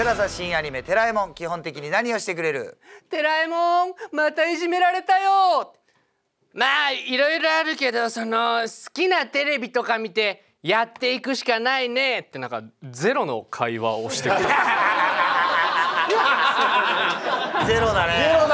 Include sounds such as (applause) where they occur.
テラサ新アニメ「テラえもん」基本的に何をしてくれるテラえもんまたいじめられたよまあいろいろあるけどその好きなテレビとか見てやっていくしかないねってなんかゼロの会話をしてくる (laughs) ゼロだね